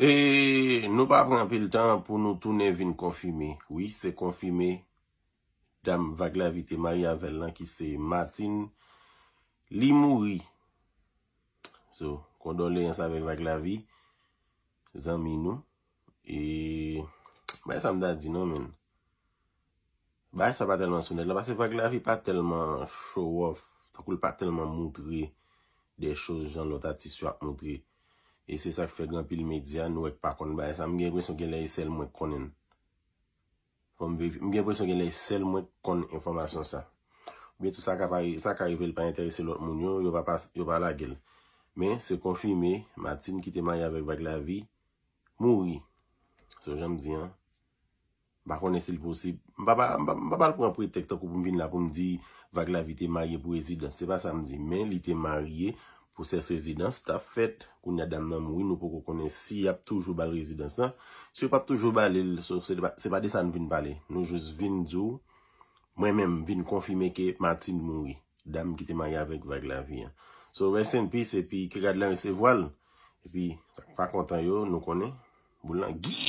E, nou pa pranpil tan pou nou toune vin konfime. Oui, se konfime dam Vaglavite Maria Vellan ki se Martin Limouri. So, kondole yon sa vek Vaglavi, zanmi nou. E, baye sa mda di nou men. Baye sa pa telman sounet la, base Vaglavi pa telman show off. Takoul pa telman moudre dey chos jan lota tisu ap moudre. E se sak fe gran pil medya nou ek pa kon ba. E sa mwen gen pwesyon gen la e sel mwen konen. Fon mwen gen pwesyon gen la e sel mwen konen informasyon sa. Mwen tout sa ka yon vel pa interese lout moun yon, yon pa la gel. Men se konfime, Matin ki te maye avek Vaglavi, mouri. Se jen mdi an. Ba konen se l posib. Mba bal pou an pou etek tok ou pou mvin la pou mdi Vaglavi te maye Pouezid. Se pa sa mdi men li te maye. pou ses rezidans ta fèt koun ya dam nan moui nou pou kou kone si ap toujou bal rezidans nan. Si ap toujou bal il, se pa de san nou vin pale. Nou jous vin djou, mwen menm vin konfime ke Martin moui, dam ki te mayavek vage la vi. So wè sen pis, e pi kagad lan wè se voal, e pi fa kontan yo nou kone, boulan gii.